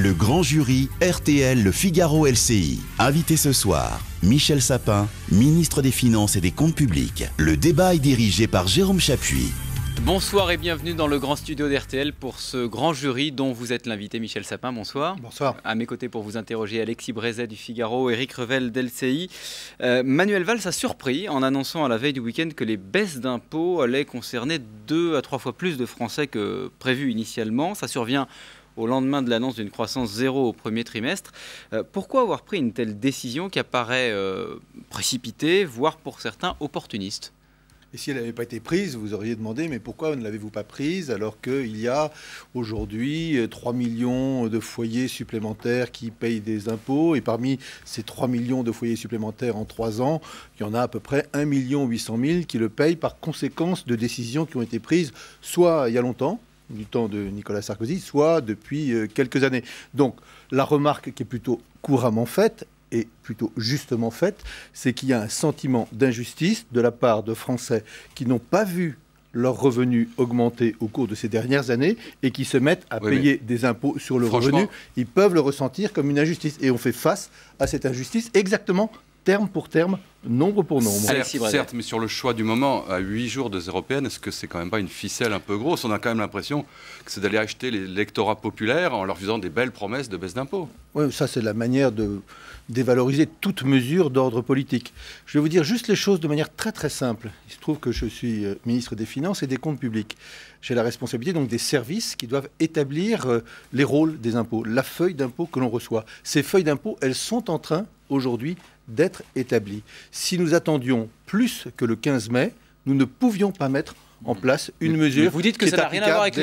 Le grand jury RTL Le Figaro LCI. Invité ce soir, Michel Sapin, ministre des Finances et des Comptes Publics. Le débat est dirigé par Jérôme Chapuis. Bonsoir et bienvenue dans le grand studio d'RTL pour ce grand jury dont vous êtes l'invité Michel Sapin. Bonsoir. Bonsoir. À mes côtés pour vous interroger Alexis Brézet du Figaro, Eric Revel d'LCI. Euh, Manuel Valls a surpris en annonçant à la veille du week-end que les baisses d'impôts allaient concerner deux à trois fois plus de Français que prévu initialement. Ça survient au lendemain de l'annonce d'une croissance zéro au premier trimestre. Euh, pourquoi avoir pris une telle décision qui apparaît euh, précipitée, voire pour certains opportuniste et si elle n'avait pas été prise, vous auriez demandé, mais pourquoi ne l'avez-vous pas prise alors qu'il y a aujourd'hui 3 euh, millions de foyers supplémentaires qui payent des impôts Et parmi ces 3 millions de foyers supplémentaires en 3 ans, il y en a à peu près 1 million 800 000 qui le payent par conséquence de décisions qui ont été prises soit il y a longtemps, du temps de Nicolas Sarkozy, soit depuis euh, quelques années. Donc la remarque qui est plutôt couramment faite et plutôt justement faite, c'est qu'il y a un sentiment d'injustice de la part de Français qui n'ont pas vu leurs revenus augmenter au cours de ces dernières années et qui se mettent à payer des impôts sur le revenu, ils peuvent le ressentir comme une injustice. Et on fait face à cette injustice exactement terme pour terme, nombre pour nombre. Certes, mais sur le choix du moment, à 8 jours de européennes, est-ce que c'est quand même pas une ficelle un peu grosse On a quand même l'impression que c'est d'aller acheter les lectorats populaires en leur faisant des belles promesses de baisse d'impôts. Oui, ça c'est la manière de dévaloriser toute mesure d'ordre politique. Je vais vous dire juste les choses de manière très très simple. Il se trouve que je suis euh, ministre des Finances et des Comptes Publics. J'ai la responsabilité donc des services qui doivent établir euh, les rôles des impôts, la feuille d'impôt que l'on reçoit. Ces feuilles d'impôt, elles sont en train aujourd'hui d'être établi. Si nous attendions plus que le 15 mai, nous ne pouvions pas mettre en place une mesure. vous dites que ça n'a rien à voir avec les,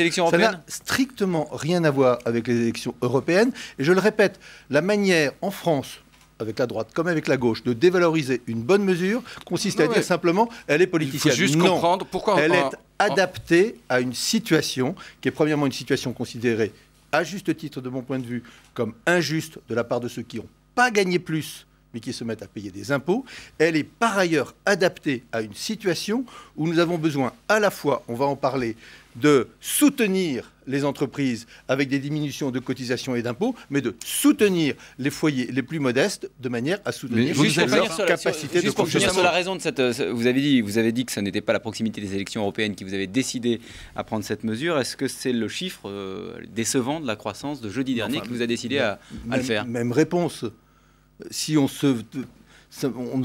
élections européennes Ça n'a strictement rien à voir avec les élections européennes. Et je le répète, la manière en France avec la droite comme avec la gauche, de dévaloriser une bonne mesure consiste à dire simplement elle est politicienne. Il faut juste comprendre pourquoi... Elle est adaptée à une situation qui est premièrement une situation considérée, à juste titre de mon point de vue, comme injuste de la part de ceux qui n'ont pas gagné plus mais qui se mettent à payer des impôts, elle est par ailleurs adaptée à une situation où nous avons besoin à la fois, on va en parler, de soutenir les entreprises avec des diminutions de cotisations et d'impôts, mais de soutenir les foyers les plus modestes de manière à soutenir leur capacité de fonctionnement. sur la raison de cette, euh, vous avez dit, vous avez dit que ce n'était pas la proximité des élections européennes qui vous avait décidé à prendre cette mesure. Est-ce que c'est le chiffre euh, décevant de la croissance de jeudi dernier qui vous a décidé à, le faire Même réponse si on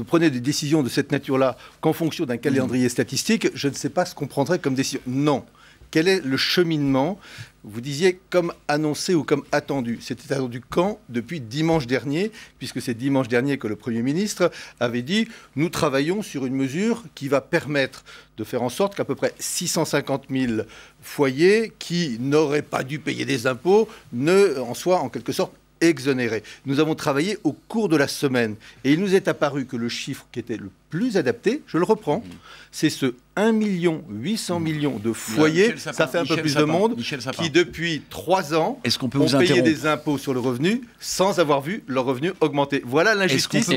prenait des décisions de cette nature-là qu'en fonction d'un calendrier statistique, je ne sais pas ce qu'on prendrait comme décision. Non. Quel est le cheminement Vous disiez comme annoncé ou comme attendu. C'était attendu quand Depuis dimanche dernier, puisque c'est dimanche dernier que le Premier ministre avait dit nous travaillons sur une mesure qui va permettre de faire en sorte qu'à peu près 650 000 foyers qui n'auraient pas dû payer des impôts ne en soient en quelque sorte exonérés. Nous avons travaillé au cours de la semaine et il nous est apparu que le chiffre qui était le plus adapté, je le reprends, mm. c'est ce 1 million 800 mm. millions de foyers, ça fait un peu plus de monde, qui depuis 3 ans Est-ce peut ont payé des impôts sur le revenu sans avoir vu leur revenu augmenter. Voilà l'injustice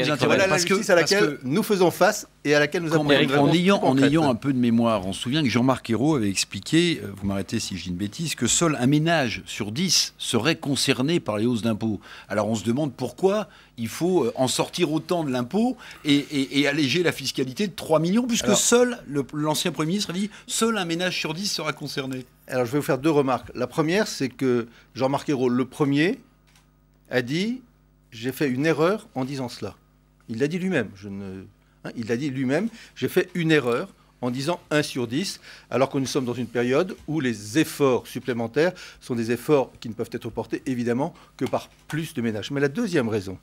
à laquelle nous faisons face et à laquelle nous avons en, ayant, en ayant un peu de mémoire, on se souvient que Jean-Marc Ayrault avait expliqué, euh, vous m'arrêtez si je dis une bêtise, que seul un ménage sur 10 serait concerné par les hausses d'impôts. Alors on se demande pourquoi il faut euh, en sortir autant de l'impôt et alléger la fiscalité de 3 millions, puisque seul, l'ancien Premier ministre a dit, seul un ménage sur 10 sera concerné. Alors je vais vous faire deux remarques. La première, c'est que Jean-Marc Ayrault, le premier, a dit, j'ai fait une erreur en disant cela. Il l'a dit lui-même. Je ne... Hein, il l'a dit lui-même, j'ai fait une erreur en disant 1 sur 10, alors que nous sommes dans une période où les efforts supplémentaires sont des efforts qui ne peuvent être portés évidemment que par plus de ménages. Mais la deuxième raison,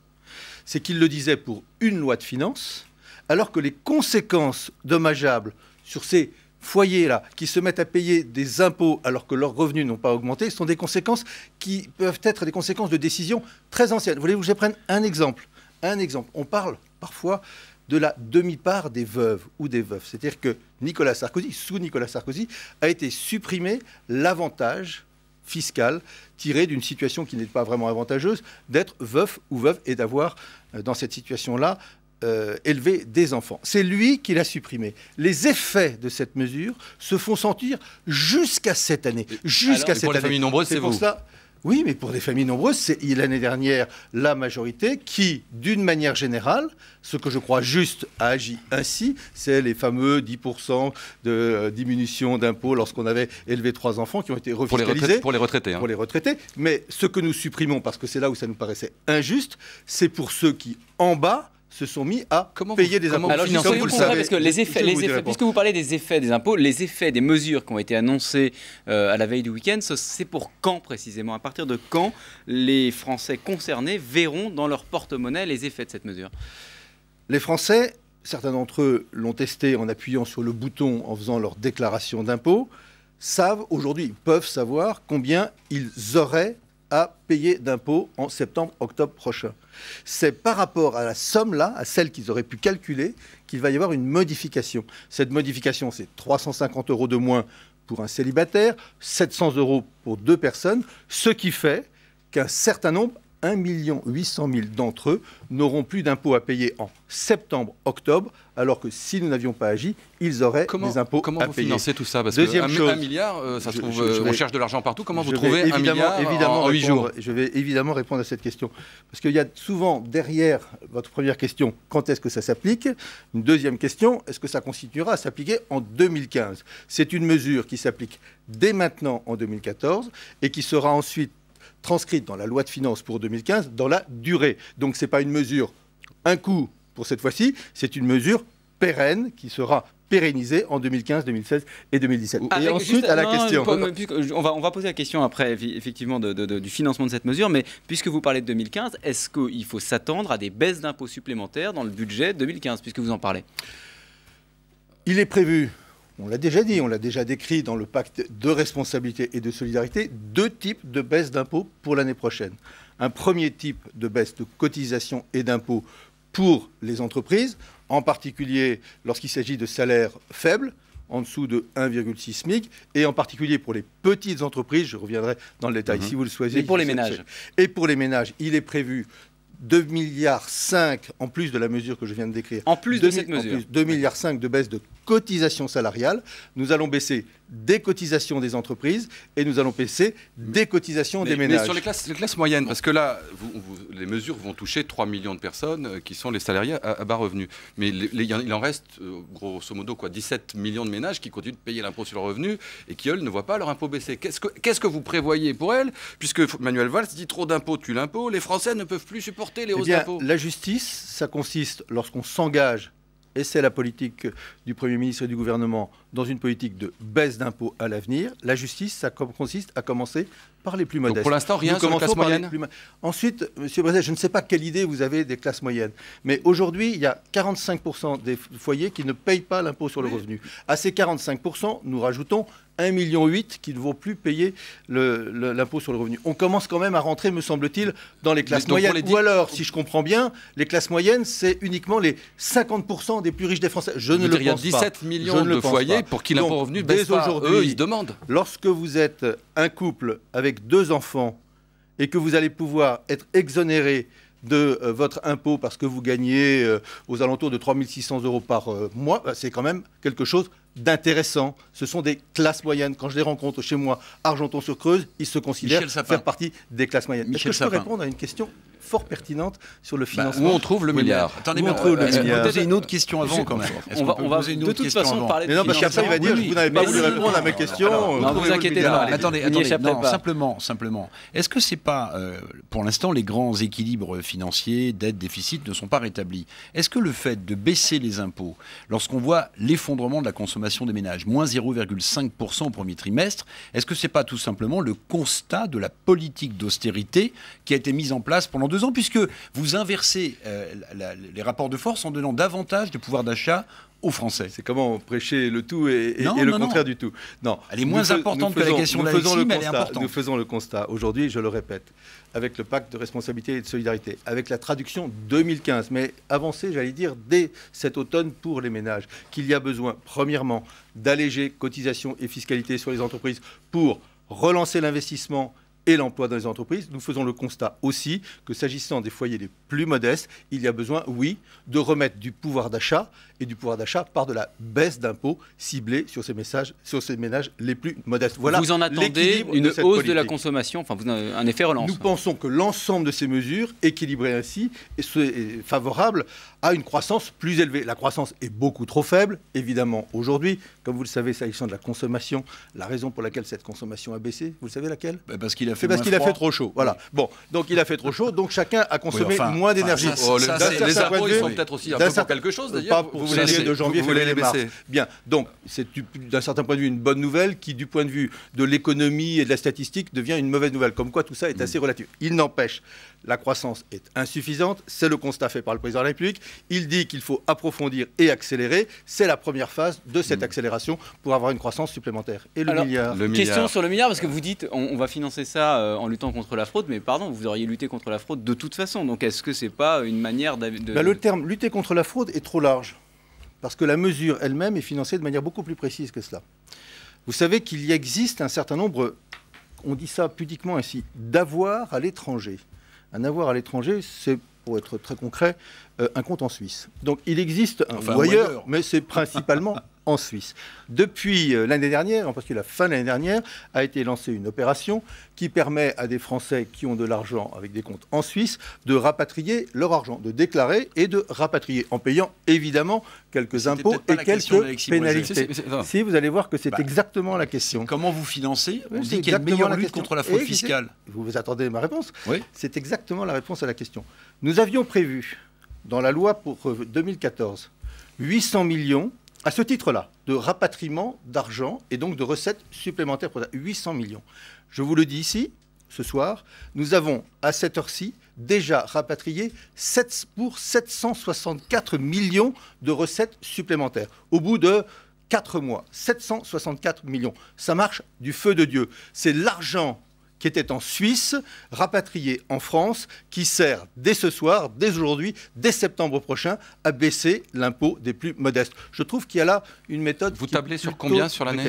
c'est qu'il le disait pour une loi de finances, alors que les conséquences dommageables sur ces foyers-là, qui se mettent à payer des impôts alors que leurs revenus n'ont pas augmenté, sont des conséquences qui peuvent être des conséquences de décisions très anciennes. voulez Vous que je prenne un exemple Un exemple. On parle parfois de la demi-part des veuves ou des veufs. C'est-à-dire que Nicolas Sarkozy, sous Nicolas Sarkozy, a été supprimé l'avantage fiscal tiré d'une situation qui n'est pas vraiment avantageuse d'être veuf ou veuve et d'avoir, euh, dans cette situation-là, euh, élever des enfants. C'est lui qui l'a supprimé. Les effets de cette mesure se font sentir jusqu'à cette année. Jusqu'à cette pour les familles nombreuses, c'est vous. ça. oui, mais pour des familles nombreuses, c'est l'année dernière la majorité qui, d'une manière générale, ce que je crois juste, a agi ainsi. C'est les fameux 10% de euh, diminution d'impôts lorsqu'on avait élevé trois enfants qui ont été refiscalisés. Pour les retraités. Hein. Pour les retraités. Mais ce que nous supprimons, parce que c'est là où ça nous paraissait injuste, c'est pour ceux qui, en bas, se sont mis à payer des amendes Alors, vous, le savez. Parce que les effets, puisque vous parlez des effets des impôts, les effets des mesures qui ont été annoncées euh, à la veille du week-end, c'est pour quand précisément À partir de quand les Français concernés verront dans leur porte-monnaie les effets de cette mesure Les Français, certains d'entre eux l'ont testé en appuyant sur le bouton en faisant leur déclaration d'impôt, savent aujourd'hui, peuvent savoir combien ils auraient à payer d'impôts en septembre-octobre prochain. C'est par rapport à la somme-là, à celle qu'ils auraient pu calculer, qu'il va y avoir une modification. Cette modification, c'est 350 euros de moins pour un célibataire, 700 euros pour deux personnes, ce qui fait qu'un certain nombre 1,8 800 d'entre eux n'auront plus d'impôts à payer en septembre, octobre, alors que si nous n'avions pas agi, ils auraient des impôts à payer. Comment vous financer tout ça Parce Deuxième que chose, milliard, euh, ça se trouve, euh, on cherche de l'argent partout. Comment vous trouvez un milliard en, en 8 jours Je vais évidemment répondre à cette question. Parce qu'il y a souvent derrière votre première question, quand est-ce que ça s'applique Une deuxième question, est-ce que ça constituera à s'appliquer en 2015 C'est une mesure qui s'applique dès maintenant en 2014 et qui sera ensuite transcrite dans la loi de finances pour 2015 dans la durée. Donc ce n'est pas une mesure un coup pour cette fois-ci, c'est une mesure pérenne qui sera pérennisée en 2015, 2016 et 2017. et ensuite, à la question. On va, poser la question après, effectivement, du financement de cette mesure, mais puisque vous parlez de 2015, est-ce qu'il faut s'attendre à des baisses d'impôts supplémentaires dans le budget 2015, puisque vous en parlez Il est prévu on l'a déjà dit, on l'a déjà décrit dans le pacte de responsabilité et de solidarité, deux types de baisse d'impôts pour l'année prochaine. Un premier type de baisse de cotisation et d'impôts pour les entreprises, en particulier lorsqu'il s'agit de salaires faibles, en dessous de 1,6 SMIC, et en particulier pour les petites entreprises, je reviendrai dans le détail mhm. si vous le souhaitez. Et pour les ménages. Et pour les ménages, il est prévu 2,5 milliards en plus de la mesure que je viens de décrire. En plus de cette mesure. 2,5 milliards de baisse de cotisation salariale. Nous allons baisser des cotisations des entreprises et nous allons baisser des cotisations des ménages. Mais sur les classes, moyennes, parce que là, les mesures vont toucher 3 millions de personnes euh, qui sont les salariés à, bas revenus. Mais il en reste, euh, grosso modo, quoi, 17 millions de ménages qui continuent de payer l'impôt sur leurs revenu et qui, eux, ne voient pas leur impôt baisser. Qu'est-ce que, qu'est-ce que vous prévoyez pour elles Puisque Manuel Valls dit trop d'impôts tue l'impôt, les Français ne peuvent plus supporter eh la justice, ça consiste, lorsqu'on s'engage, et c'est la politique du Premier ministre et du gouvernement, dans une politique de baisse d'impôts à l'avenir, la justice, ça consiste à commencer les plus modestes. pour l'instant, rien sur les classes moyennes. Ensuite, Monsieur Brézet, je ne sais pas quelle idée vous avez des classes moyennes, mais aujourd'hui, il y a 45% des foyers qui ne payent pas l'impôt sur le revenu. À ces 45%, nous rajoutons 1,8 million qui ne vont plus payer l'impôt sur le revenu. On commence quand même à rentrer, me semble-t-il, dans les classes moyennes. Ou alors, si je comprends bien, les classes moyennes, c'est uniquement les 50% des plus riches des Français. Je ne le pense pas. Il y a 17 millions de foyers pour qui l'impôt revenu baisse pas. Eux, ils demandent. Lorsque vous êtes un couple avec deux enfants et que vous allez pouvoir être exonéré de euh, votre impôt parce que vous gagnez euh, aux alentours de 3600 euros par euh, mois, bah, c'est quand même quelque chose d'intéressant. Ce sont des classes moyennes. Quand je les rencontre chez moi, Argenton-sur-Creuse, ils se considèrent faire partie des classes moyennes. Est-ce que je peux répondre à une question fort pertinente sur le bah, financement. où on trouve le milliard Attendez, mais on trouve euh, une autre question avant quand même. On, va, une de toute façon parler de mais non, parce il va dire vous n'avez pas voulu répondre à ma question. vous, vous inquiétez pas. Attendez, simplement, simplement. Est-ce que c'est pas euh, pour l'instant les grands équilibres financiers, dette, déficit ne sont pas rétablis Est-ce que le fait de baisser les impôts, lorsqu'on voit l'effondrement de la consommation des ménages, moins 0,5% au premier trimestre, est-ce que c'est pas tout simplement le constat de la politique d'austérité qui a été mise en place pendant deux puisque vous inversez euh, les rapports de force en donnant davantage de pouvoir d'achat aux Français. C'est comment prêcher le tout et, le contraire du tout. Non, elle est moins importante que la question de la faisons Nous faisons le constat. Aujourd'hui, je le répète, avec le pacte de responsabilité et de solidarité, avec la traduction 2015, mais avancée, j'allais dire, dès cet automne pour les ménages, qu'il y a besoin, premièrement, d'alléger cotisations et fiscalité sur les entreprises pour relancer l'investissement et l'emploi dans les entreprises, nous faisons le constat aussi que s'agissant des foyers les plus modestes, il y a besoin, oui, de remettre du pouvoir d'achat et du pouvoir d'achat par de la baisse d'impôts ciblée sur ces, ménages les plus modestes. Voilà vous en attendez une hausse de la consommation, enfin vous un effet relance. Nous pensons que l'ensemble de ces mesures, équilibrées ainsi, est favorable à une croissance plus élevée. La croissance est beaucoup trop faible, évidemment, aujourd'hui. Comme vous le savez, s'agissant de la consommation, la raison pour laquelle cette consommation a baissé, vous le savez laquelle bah, Parce qu'il a c'est parce qu'il a fait trop chaud. Voilà. Bon, donc il a fait trop chaud, donc chacun a consommé moins d'énergie. les impôts, sont peut-être aussi un peu pour quelque chose euh, d'ailleurs. Vous voulez de janvier, vous voulez les Bien, donc c'est d'un certain point de vue une bonne nouvelle qui, du point de vue de l'économie et de la statistique, devient une mauvaise nouvelle. Comme quoi, tout ça est hmm. assez relatif. Il n'empêche, la croissance est insuffisante. C'est le constat fait par le président de la République. Il dit qu'il faut approfondir et accélérer. C'est la première phase de cette hmm. accélération pour avoir une croissance supplémentaire. Et le, milliard. Question sur le milliard parce que vous dites on va financer ça euh, en luttant contre la fraude, mais pardon, vous auriez lutté contre la fraude de toute façon. Donc est-ce que c'est pas une manière de... Bah, le terme lutter contre la fraude est trop large, parce que la mesure elle-même est financée de manière beaucoup plus précise que cela. Vous savez qu'il y existe un certain nombre, on dit ça pudiquement ainsi, d'avoir à l'étranger. Un avoir à l'étranger, c'est pour être très concret, euh, un compte en Suisse. Donc il existe un voyeur, mais c'est principalement en Suisse. Depuis euh, l'année dernière, en que la fin de l'année dernière, a été lancée une opération qui permet à des Français qui ont de l'argent avec des comptes en Suisse de rapatrier leur argent, de déclarer et de rapatrier, en payant évidemment quelques impôts et quelques pénalités. Si, vous allez voir que c'est bah, exactement la question. Comment vous financez On dit meilleure lutte contre la fraude fiscale. Vous vous attendez à ma réponse Oui. C'est exactement la réponse à la question. Nous avions prévu, dans la loi pour 2014, euh, 800 millions à ce titre-là, de rapatriement d'argent et donc de recettes supplémentaires pour 800 millions. Je vous le dis ici, ce soir, nous avons à cette heure-ci déjà rapatrié 7, pour 764 millions de recettes supplémentaires au bout de 4 mois. 764 millions. Ça marche du feu de Dieu. C'est l'argent qui était en Suisse, rapatrié en France, qui sert dès ce soir, dès aujourd'hui, dès septembre prochain, à baisser l'impôt des plus modestes. Je trouve qu'il y a là une méthode. Vous tablez sur combien sur l'année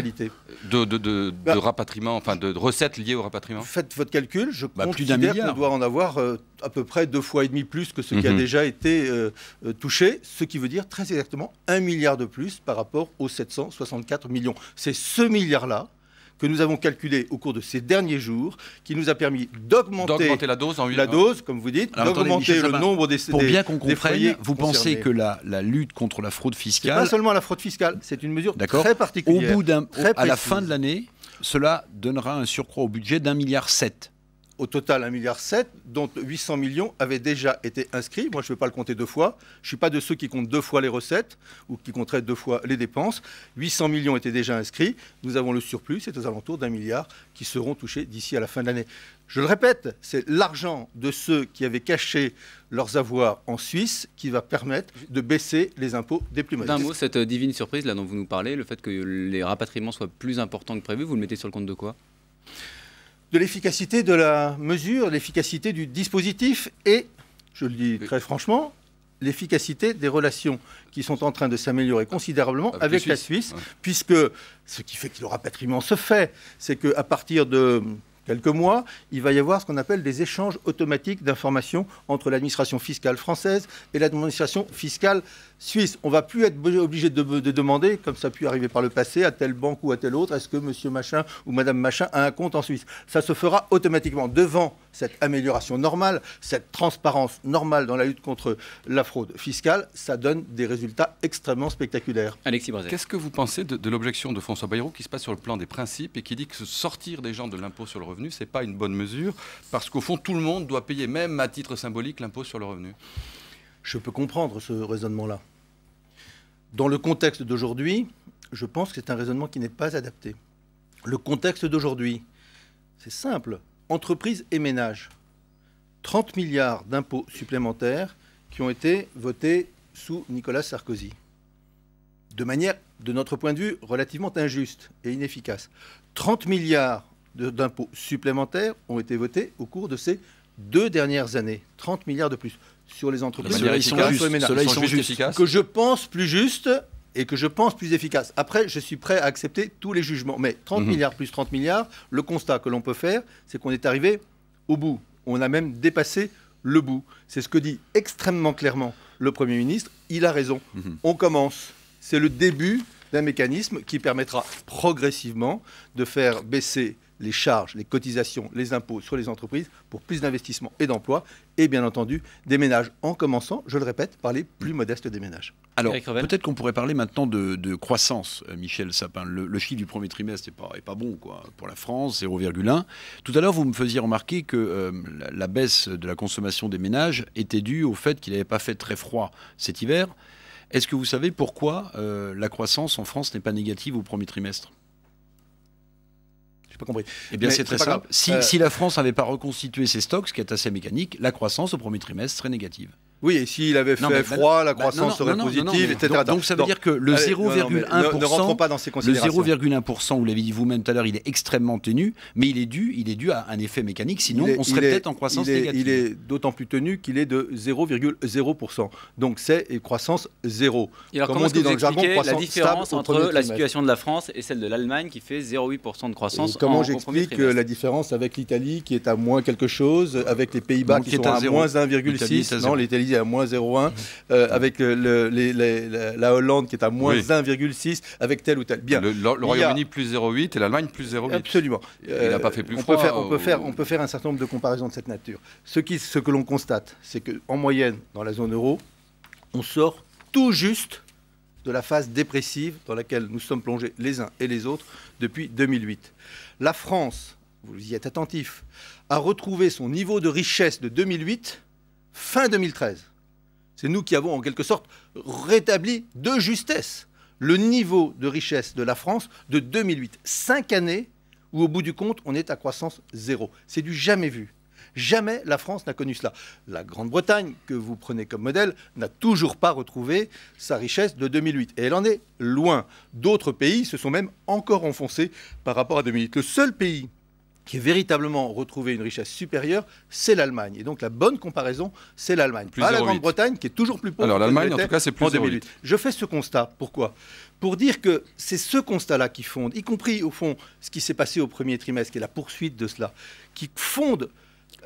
de, de, bah, rapatriement, enfin de recettes liées au rapatriement Faites votre calcul, je bah, considère qu'on doit en avoir euh, à peu près deux fois et demi plus que ce qui a mhm. déjà été euh, euh, touché, ce qui veut dire très exactement un milliard de plus par rapport aux 764 millions. C'est ce milliard-là que nous avons calculé au cours de ces derniers jours, qui nous a permis d'augmenter la dose, comme vous dites, d'augmenter le nombre des Pour bien qu'on comprenne, vous pensez que la, la, lutte contre la fraude fiscale... Pas seulement la fraude fiscale, c'est une mesure très particulière. Au bout d'un... À la fin de l'année, cela donnera un surcroît au budget d'un milliard sept au total 1,7 milliard, dont 800 millions avaient déjà été inscrits. Moi, je ne vais pas le compter deux fois. Je ne suis pas de ceux qui comptent deux fois les recettes ou qui compteraient deux fois les dépenses. 800 millions étaient déjà inscrits. Nous avons le surplus, c'est aux alentours d'un milliard qui seront touchés d'ici à la fin de l'année. Je le répète, c'est l'argent de ceux qui avaient caché leurs avoirs en Suisse qui va permettre de baisser les impôts des plus modestes. D'un mot, cette euh, divine surprise là dont vous nous parlez, le fait que les rapatriements soient plus importants que prévu, vous le mettez sur le compte de quoi de l'efficacité de la mesure, l'efficacité du dispositif et, je le dis très franchement, l'efficacité des relations qui sont en train de s'améliorer ah, considérablement ah, avec, la Suisse, puisque ce qui fait qu'il aura rapatriement se fait, c'est qu'à partir de quelques mois, il va y avoir ce qu'on appelle des échanges automatiques d'informations entre l'administration fiscale française et l'administration fiscale suisse. On ne va plus être obligé de, demander, comme ça a pu arriver par le passé, à telle banque ou à telle autre, est-ce que monsieur machin ou madame machin a un compte en Suisse. Ça se fera automatiquement devant cette amélioration normale, cette transparence normale dans la lutte contre la fraude fiscale, ça donne des résultats extrêmement spectaculaires. Alexis Qu'est-ce que vous pensez de l'objection de François Bayrou qui se passe sur le plan des principes et qui dit que sortir des gens de l'impôt sur le revenu c'est ce pas une bonne mesure, parce qu'au fond, tout le monde doit payer, même à titre symbolique, l'impôt sur le revenu. Je peux comprendre ce raisonnement-là. Dans le contexte d'aujourd'hui, je pense que c'est un raisonnement qui n'est pas adapté. Le contexte d'aujourd'hui, c'est simple. Entreprises et ménages. 30 milliards d'impôts supplémentaires qui ont été votés sous Nicolas Sarkozy. De manière, de notre point de vue, relativement injuste et inefficace. 30 milliards d'impôts supplémentaires ont été votés au cours de ces deux dernières années. 30 milliards de plus sur les entreprises, Cela sur les Que je pense plus juste et que je pense plus efficace. Après, je suis prêt à accepter tous les jugements. Mais 30 mhm. milliards plus 30 milliards, le constat que l'on peut faire, c'est qu'on est arrivé au bout. On a même dépassé le bout. C'est ce que dit extrêmement clairement le Premier ministre. Il a raison. Mhm. On commence. C'est le début d'un mécanisme qui permettra progressivement de faire baisser les charges, les cotisations, les impôts sur les entreprises pour plus d'investissement et d'emplois, et bien entendu des ménages, en commençant, je le répète, par les plus modestes des ménages. Alors, peut-être qu'on pourrait parler maintenant de, croissance, euh, Michel Sapin. Le, chiffre du premier trimestre n'est pas, pas bon quoi. pour la France, 0,1. Tout à l'heure, vous me faisiez remarquer que euh, la, baisse de la consommation des ménages était due au fait qu'il n'avait pas fait très froid cet hiver. Est-ce que vous savez pourquoi euh, la croissance en France n'est pas négative au premier trimestre pas compris. Eh bien, c'est très simple. Si, euh, si la France n'avait pas reconstitué ses stocks, ce qui est assez mécanique, la croissance au premier trimestre serait négative. Oui, et s'il avait fait froid, la bah, croissance serait positive, etc. Donc, ça veut dire que le 0,1%, 0,1%, vous l'avez dit vous-même tout à l'heure, il est extrêmement tenu, mais il est dû, il est dû à un effet mécanique, sinon on serait peut-être en croissance négative. Il est d'autant plus tenu qu'il est de 0,0%. Donc c'est croissance zéro. Et alors comment on dit la différence entre la situation de la France et celle de l'Allemagne qui fait 0,8% de croissance Comment j'explique la différence avec l'Italie qui est à moins quelque chose, avec les Pays-Bas qui sont à moins 1,6 l'Italie à moins 0,1, euh, avec euh, la Hollande qui est à moins 1,6, avec tel ou tel. Bien. Le, Royaume-Uni plus 0,8 et l'Allemagne plus 0,8. Absolument. il n'a pas fait euh, plus on froid. Peut faire, on, peut faire, un certain nombre de comparaisons de cette nature. Ce, qui, ce que l'on constate, c'est qu'en moyenne, dans la zone euro, on sort tout juste de la phase dépressive dans laquelle nous sommes plongés les uns et les autres depuis 2008. La France, vous y êtes attentif, a retrouvé son niveau de richesse de 2008 fin 2013. C'est nous qui avons en quelque sorte rétabli de justesse le niveau de richesse de la France de 2008. Cinq années où au bout du compte on est à croissance zéro. C'est du jamais vu. Jamais la France n'a connu cela. La Grande-Bretagne, que vous prenez comme modèle, n'a toujours pas retrouvé sa richesse de 2008. Et elle en est loin. D'autres pays se sont même encore enfoncés par rapport à 2008. Le seul pays qui est véritablement retrouvé une richesse supérieure, c'est l'Allemagne. Et donc la bonne comparaison, c'est l'Allemagne. Pas la Grande-Bretagne, qui est toujours plus pauvre. Alors l'Allemagne, en tout cas, c'est plus Je fais ce constat. Pourquoi Pour dire que c'est ce constat-là qui fonde, y compris au fond ce qui s'est passé au premier trimestre, et la poursuite de cela, qui fonde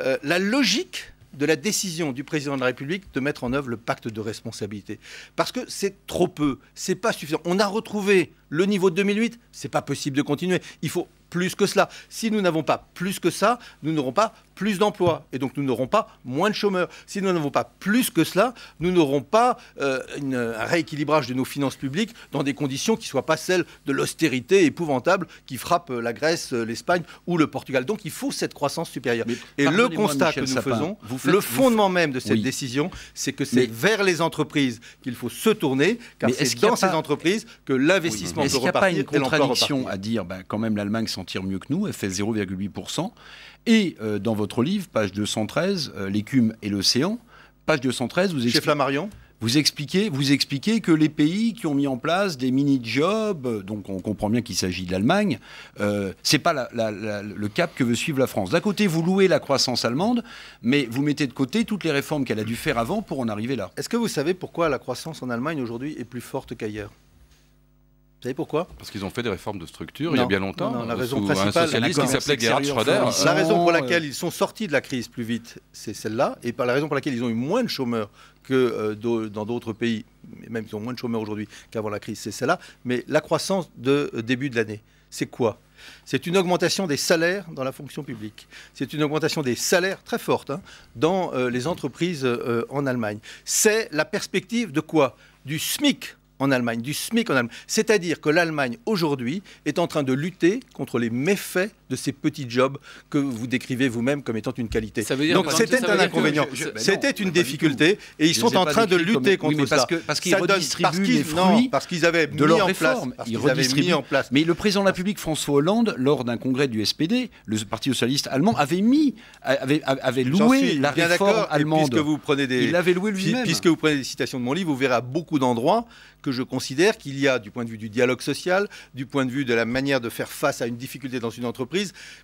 euh, la logique de la décision du président de la République de mettre en œuvre le pacte de responsabilité. Parce que c'est trop peu, c'est pas suffisant. On a retrouvé le niveau de 2008, c'est pas possible de continuer. Il faut plus que cela. Si nous n'avons pas plus que ça, nous n'aurons pas plus d'emplois. Et donc nous n'aurons pas moins de chômeurs. Si nous n'avons pas plus que cela, nous n'aurons pas euh, une, un rééquilibrage de nos finances publiques dans des conditions qui ne soient pas celles de l'austérité épouvantable qui frappe euh, la Grèce, euh, l'Espagne ou le Portugal. Donc il faut cette croissance supérieure. Et le constat que nous faisons, le fondement même de cette décision, c'est que c'est vers les entreprises qu'il faut se tourner, car c'est dans ces entreprises que l'investissement oui, peut repartir. Est-ce qu'il n'y a pas une contradiction à dire, ben, quand même l'Allemagne s'en tire mieux que nous, elle fait 0,8%, et dans votre livre, page 213, euh, L'écume et l'océan. Page 213, vous expliquez... vous expliquez, que les pays qui ont mis en place des mini-jobs, donc on comprend bien qu'il s'agit de l'Allemagne, euh, c'est pas le cap que veut suivre la France. D'un côté, vous louez la croissance allemande, mais vous mettez de côté toutes les réformes qu'elle a dû faire avant pour en arriver là. Est-ce que vous savez pourquoi la croissance en Allemagne aujourd'hui est plus forte qu'ailleurs vous savez pourquoi Parce qu'ils ont fait des réformes de structure il y a bien longtemps. Non, la raison principale, qui s'appelait Gerhard Schröder. la raison pour laquelle euh. ils sont sortis de la crise plus vite, c'est celle-là, et par la raison pour laquelle ils ont eu moins de chômeurs que euh, dans d'autres pays, même ils ont moins de chômeurs aujourd'hui qu'avant la crise, c'est celle-là. Mais la croissance de euh, début de l'année, c'est quoi c'est une augmentation des salaires dans la fonction publique. C'est une augmentation des salaires très forte hein, dans les entreprises en Allemagne. C'est la perspective de quoi Du SMIC en Allemagne, du SMIC en Allemagne. C'est-à-dire que l'Allemagne, aujourd'hui, est en train de lutter contre les méfaits de ces petits jobs que vous décrivez vous-même comme étant une qualité. Donc c'était un inconvénient, ben c'était une difficulté et ils sont en train de lutter contre parce ça. parce qu'ils redistribuent fruits parce qu'ils avaient de mis leur en Place, Mais le président de la République François Hollande, lors d'un congrès du SPD, le Parti socialiste allemand, avait mis, avait, loué la réforme allemande. vous prenez il l'avait loué lui-même. Puisque vous prenez des citations de mon livre, vous verrez à beaucoup d'endroits que je considère qu'il y a, du point de vue du dialogue social, du point de vue de la manière de faire face à une difficulté dans une entreprise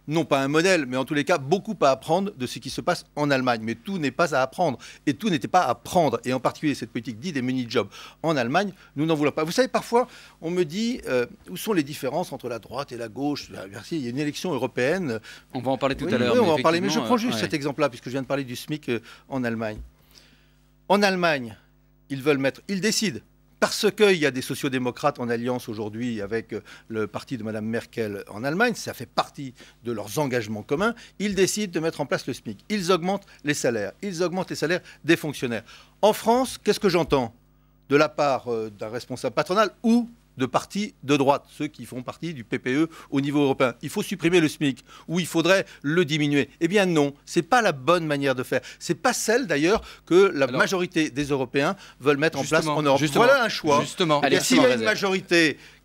non pas un modèle, mais en tous les cas beaucoup à apprendre de ce qui se passe en Allemagne. Mais tout n'est pas à apprendre et tout n'était pas à prendre. Et en particulier cette politique dite des mini-jobs en Allemagne, nous n'en voulons pas. Vous savez, parfois, on me dit euh, où sont les différences entre la droite et la gauche. Ah, merci, il y a une élection européenne. On va en parler tout à l'heure. Oui, on va en parler. Mais je prends juste euh, cet exemple-là puisque je viens de parler du SMIC euh, en Allemagne. En Allemagne, ils veulent mettre, ils décident parce qu'il y a des sociodémocrates en alliance aujourd'hui avec euh, le parti de Mme Merkel en Allemagne, ça fait partie de leurs engagements communs, ils décident de mettre en place le SMIC. Ils augmentent les salaires. Ils augmentent les salaires des fonctionnaires. En France, qu'est-ce que j'entends de la part euh, d'un responsable patronal ou de partis de droite, ceux qui font partie du PPE au niveau européen. Il faut supprimer le SMIC ou il faudrait le diminuer. Eh bien non, n'est pas la bonne manière de faire. Ce n'est pas celle d'ailleurs que la majorité des Européens veulent mettre en place en Europe. Voilà un choix. Justement. y a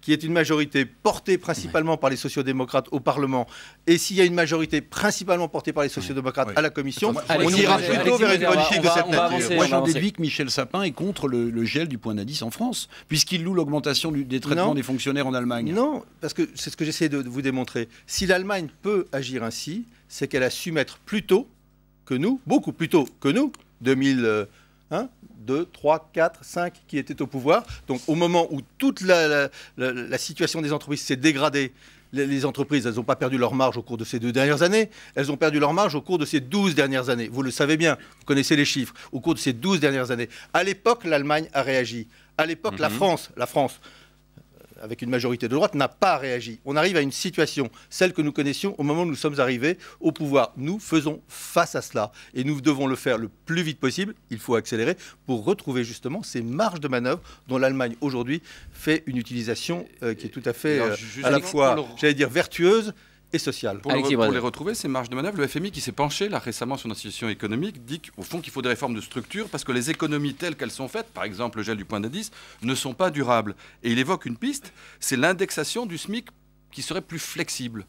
qui est une majorité portée principalement par les sociodémocrates au Parlement, et s'il y a une majorité principalement portée par les sociodémocrates à la Commission, on ira plutôt vers une politique de cette nature. Moi, j'en déduis que Michel Sapin est contre le, gel du point d'indice en France, puisqu'il loue l'augmentation des traitements des fonctionnaires en Allemagne. Non, parce que c'est ce que j'essaie de vous démontrer. Si l'Allemagne peut agir ainsi, c'est qu'elle a su mettre plus tôt que nous, beaucoup plus tôt que nous, 2000. 1, 2, 3, 4, 5 qui étaient au pouvoir. Donc au moment où toute la, situation des entreprises s'est dégradée, les, entreprises, elles n'ont pas perdu leur marge au cours de ces deux dernières années, elles ont perdu leur marge au cours de ces 12 dernières années. Vous le savez bien, vous connaissez les chiffres, au cours de ces 12 dernières années. À l'époque, l'Allemagne a réagi. À l'époque, la mhm. France, la France, avec une majorité de droite, n'a pas réagi. On arrive à une situation, celle que nous connaissions au moment où nous sommes arrivés au pouvoir. Nous faisons face à cela et nous devons le faire le plus vite possible. Il faut accélérer pour retrouver justement ces marges de manœuvre dont l'Allemagne aujourd'hui fait une utilisation euh, qui est tout à fait euh, à la fois, j'allais dire, vertueuse et sociale. Pour, les retrouver, ces marges de manœuvre, le FMI qui s'est penché là récemment sur l'institution économique dit au fond qu'il faut des réformes de structure parce que les économies telles qu'elles sont faites, par exemple le gel du point d'indice, ne sont pas durables. Et il évoque une piste, c'est l'indexation du SMIC qui serait plus flexible.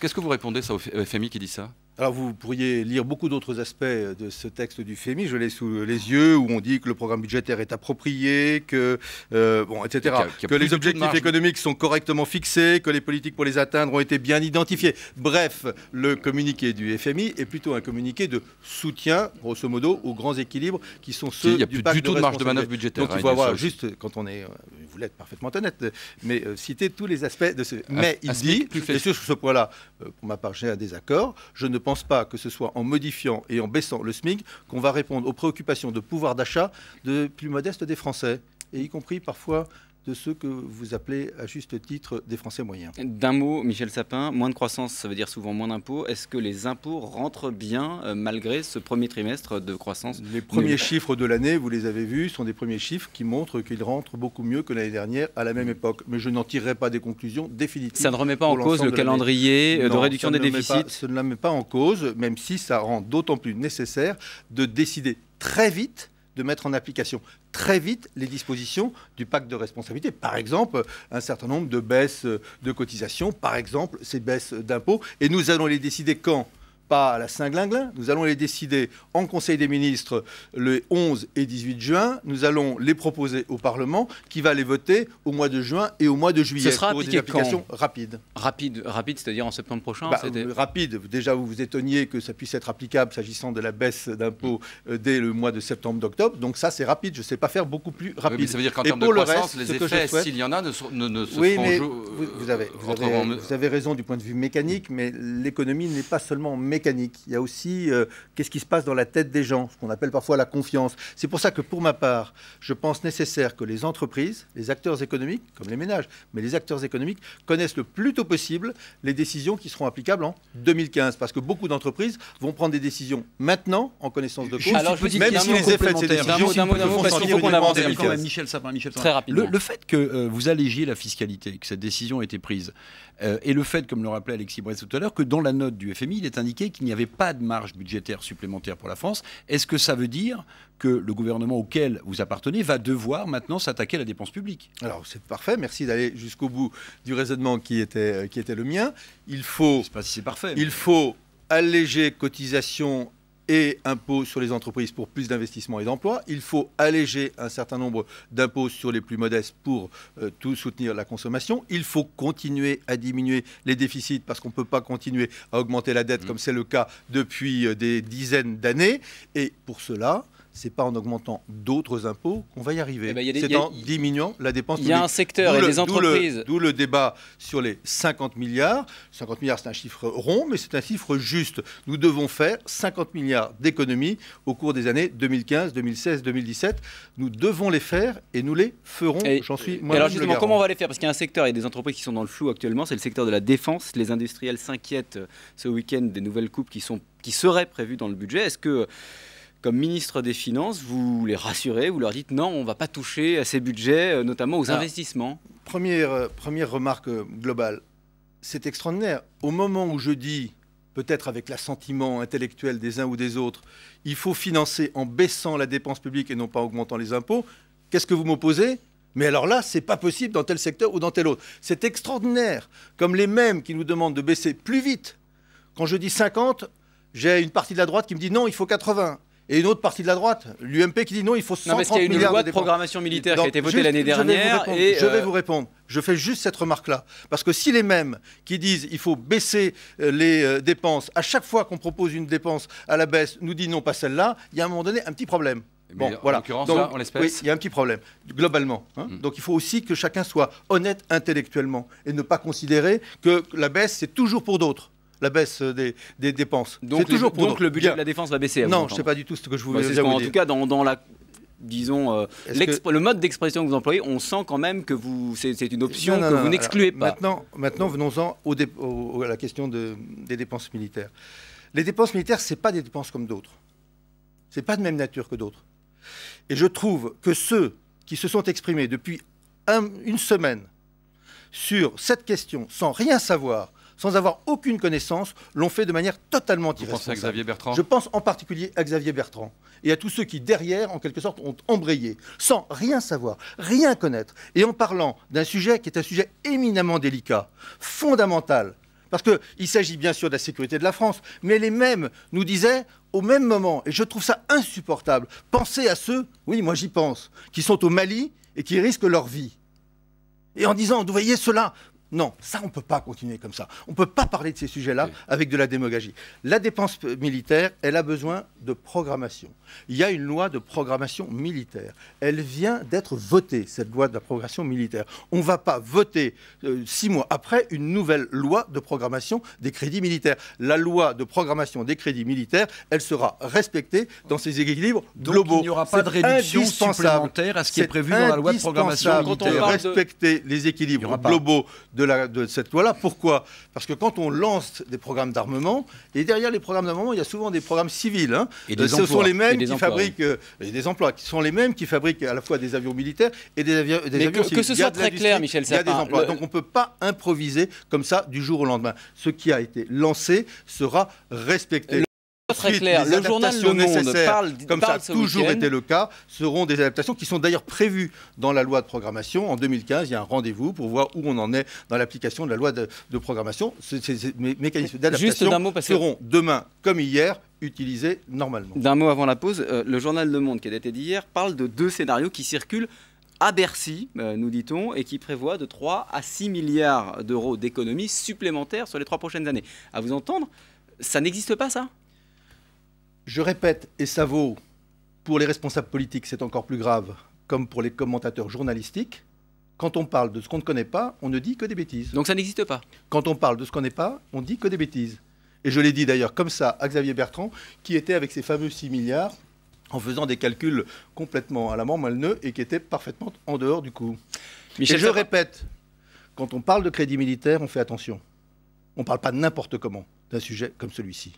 Qu'est-ce que vous répondez ça, au FMI qui dit ça alors vous pourriez lire beaucoup d'autres aspects euh, de ce texte du FMI, e je l'ai sous les yeux, où on dit que le programme budgétaire est approprié, que, euh, bon, etc., que les objectifs économiques sont correctement fixés, que les politiques pour les atteindre ont été bien identifiées. Bref, le communiqué du FMI e est plutôt un communiqué de soutien, grosso modo, aux grands équilibres qui sont ceux Il n'y a plus du tout de, marge de manœuvre budgétaire. Donc il hein, faut avoir juste, quand on est, euh, vous l'êtes parfaitement honnête, mais citer tous les aspects de ce... Mais il dit, et sur ce point-là, pour ma part j'ai un désaccord, je ne pense pas que ce soit en modifiant et en baissant le SMIC qu'on va répondre aux préoccupations de pouvoir d'achat de plus modestes des Français, et y compris parfois de ceux que vous appelez à juste titre des Français moyens. D'un mot, Michel Sapin, moins de croissance, ça veut dire souvent moins d'impôts. Est-ce que les impôts rentrent bien euh, malgré ce premier trimestre de croissance Les premiers chiffres de l'année, vous les avez vus, sont des premiers chiffres qui montrent qu'ils rentrent beaucoup mieux que l'année dernière à la même mm. époque. Mais je n'en tirerai pas des conclusions définitives. Ça ne remet pas en cause le calendrier euh, de réduction des déficits Ça ne la met pas en cause, même si ça rend d'autant plus nécessaire de décider très vite de mettre en application très vite les dispositions du pacte de responsabilité. Par exemple, un certain nombre de baisses de cotisations, par exemple, ces baisses d'impôts. Et nous allons les décider quand pas à la saint Nous allons les décider en Conseil des ministres le 11 et 18 juin. Nous allons les proposer au Parlement qui va les voter au mois de juin et au mois de juillet. Ce sera Rapide, rapide c'est-à-dire en septembre prochain bah, Rapide. Déjà, vous vous étonniez que ça puisse être applicable s'agissant de la baisse d'impôts euh, dès le mois de septembre d'octobre. Donc ça, c'est rapide. Je ne sais pas faire beaucoup plus rapide. mais ça veut dire qu'en termes de les effets, s'il y en a, ne, oui, mais vous avez raison du point de vue mécanique, mais l'économie n'est pas seulement mécanique mécanique, il y a aussi euh, qu'est-ce qui se passe dans la tête des gens, ce qu'on appelle parfois la confiance. C'est pour ça que pour ma part, je pense nécessaire que les entreprises, les acteurs économiques, comme les ménages, mais les acteurs économiques connaissent le plus tôt possible les décisions qui seront applicables en 2015, parce que beaucoup d'entreprises vont prendre des décisions maintenant en connaissance de cause, Alors, je dis même si les effets de ces décisions d'un d'un parce avance. Michel Sapin, Michel Très rapidement. Le, fait que euh, vous allégiez la fiscalité, que cette décision ait été prise, euh, et le fait, comme le rappelait Alexis Brest tout à l'heure, que dans la note du FMI, il est indiqué qu'il n'y avait pas de marge budgétaire supplémentaire pour la France. Est-ce que ça veut dire que le gouvernement auquel vous appartenez va devoir maintenant s'attaquer à la dépense publique Alors c'est parfait, merci d'aller jusqu'au bout du raisonnement qui était, euh, qui était le mien. Il faut... pas si c'est parfait. Il faut alléger cotisations et impôts sur les entreprises pour plus d'investissements et d'emplois. Il faut alléger un certain nombre d'impôts sur les plus modestes pour euh, tout soutenir la consommation. Il faut continuer à diminuer les déficits parce qu'on ne peut pas continuer à augmenter la dette mmh. comme c'est le cas depuis euh, des dizaines d'années. Et pour cela, c'est pas en augmentant d'autres impôts qu'on va y arriver. Eh ben, c'est en diminuant la dépense publique. Il y a un secteur et des entreprises. D'où le, débat sur les 50 milliards. 50 milliards, c'est un chiffre rond, mais c'est un chiffre juste. Nous devons faire 50 milliards d'économies au cours des années 2015, 2016, 2017. Nous devons les faire et nous les ferons. J'en suis moi. Alors justement, comment on va les faire Parce qu'il y a un secteur et des entreprises qui sont dans le flou actuellement. C'est le secteur de la défense. Les industriels s'inquiètent ce week-end des nouvelles coupes qui sont qui seraient prévues dans le budget. Est-ce que comme ministre des Finances, vous les rassurez, vous leur dites non, on ne va pas toucher à ces budgets, euh, notamment aux investissements première, euh, première remarque euh, globale. C'est extraordinaire. Au moment où je dis, peut-être avec l'assentiment intellectuel des uns ou des autres, il faut financer en baissant la dépense publique et non pas en augmentant les impôts, qu'est-ce que vous m'opposez mais alors là, c'est pas possible dans tel secteur ou dans tel autre. C'est extraordinaire. Comme les mêmes qui nous demandent de baisser plus vite. Quand je dis 50, j'ai une partie de la droite qui me dit non, il faut 80 et une autre partie de la droite. L'UMP qui dit non, il faut 130 milliards de Non, parce qu'il une loi de, programmation militaire qui a été votée l'année dernière. Je vais, euh, vous répondre. Je fais juste cette remarque-là. Parce que si les mêmes qui disent il faut baisser euh, les euh, dépenses, à chaque fois qu'on propose une dépense à la baisse, nous disent non, pas celle-là, il y a à un moment donné un petit problème. Bon, voilà. en il y a un petit problème, globalement. Hein. Mm. Donc il faut aussi que chacun soit honnête intellectuellement et ne pas considérer que la baisse, c'est toujours pour d'autres la baisse des, dépenses. Donc, toujours pour donc le budget de la défense va baisser. Non, je ne sais pas du tout ce que je voulais bah, dire. En tout cas, dans, la disons, euh, le mode d'expression que vous employez, on sent quand même que vous, c'est, une option que vous n'excluez pas. Maintenant, maintenant venons-en à la question des dépenses militaires. Les dépenses militaires, ce n'est pas des dépenses comme d'autres. Ce n'est pas de même nature que d'autres. Et je trouve que ceux qui se sont exprimés depuis une semaine sur cette question sans rien savoir, sans avoir aucune connaissance, l'ont fait de manière totalement Vous Xavier Bertrand Je pense en particulier à Xavier Bertrand et à tous ceux qui, derrière, en quelque sorte, ont embrayé, sans rien savoir, rien connaître, et en parlant d'un sujet qui est un sujet éminemment délicat, fondamental, parce qu'il s'agit bien sûr de la sécurité de la France, mais les mêmes nous disaient au même moment, et je trouve ça insupportable, pensez à ceux, oui moi j'y pense, qui sont au Mali et qui risquent leur vie. Et en disant, vous voyez, cela non, ça, on ne peut pas continuer comme ça. On ne peut pas parler de ces sujets-là avec de la démagogie. La dépense militaire, elle a besoin de programmation. Il y a une loi de programmation militaire. Elle vient d'être votée, cette loi de la programmation militaire. On ne va pas voter euh, six mois après une nouvelle loi de programmation des crédits militaires. La loi de programmation des crédits militaires, elle sera respectée dans ses équilibres Donc globaux. Il n'y aura pas de réduction supplémentaire à ce qui est, prévu dans la loi de programmation militaire. Respecter les équilibres globaux de de, cette loi-là. Pourquoi Parce que quand on lance des programmes d'armement, et derrière les programmes d'armement, il y a souvent des programmes civils. Hein. Et euh, ce sont les mêmes qui fabriquent euh, des emplois, qui sont les mêmes qui fabriquent à la fois des avions militaires et des, avions, des que, Que ce soit très clair, Michel Sapin. y a des emplois. Donc on ne peut pas improviser comme ça du jour au lendemain. Ce qui a été lancé sera respecté très clair. Le journal Le Monde parle, comme ça a toujours été le cas, seront des adaptations qui sont d'ailleurs prévues dans la loi de programmation. En 2015, il y a un rendez-vous pour voir où on en est dans l'application de la loi de, programmation. Ces, mécanismes d'adaptation seront demain comme hier utilisés normalement. D'un mot avant la pause, euh, le journal Le Monde qui a été d'hier parle de deux scénarios qui circulent à Bercy, euh, nous dit-on, et qui prévoit de 3 à 6 milliards d'euros d'économies supplémentaires sur les trois prochaines années. À vous entendre, ça n'existe pas ça je répète, et ça vaut pour les responsables politiques, c'est encore plus grave, comme pour les commentateurs journalistiques. Quand on parle de ce qu'on ne connaît pas, on ne dit que des bêtises. Donc ça n'existe pas. Quand on parle de ce qu'on n'est pas, on dit que des bêtises. Et je l'ai dit d'ailleurs comme ça à Xavier Bertrand, qui était avec ses fameux 6 milliards en faisant des calculs complètement à la mort malneux et qui était parfaitement en dehors du coup. Michel je répète, quand on parle de crédit militaire, on fait attention. On ne parle pas n'importe comment d'un sujet comme celui-ci.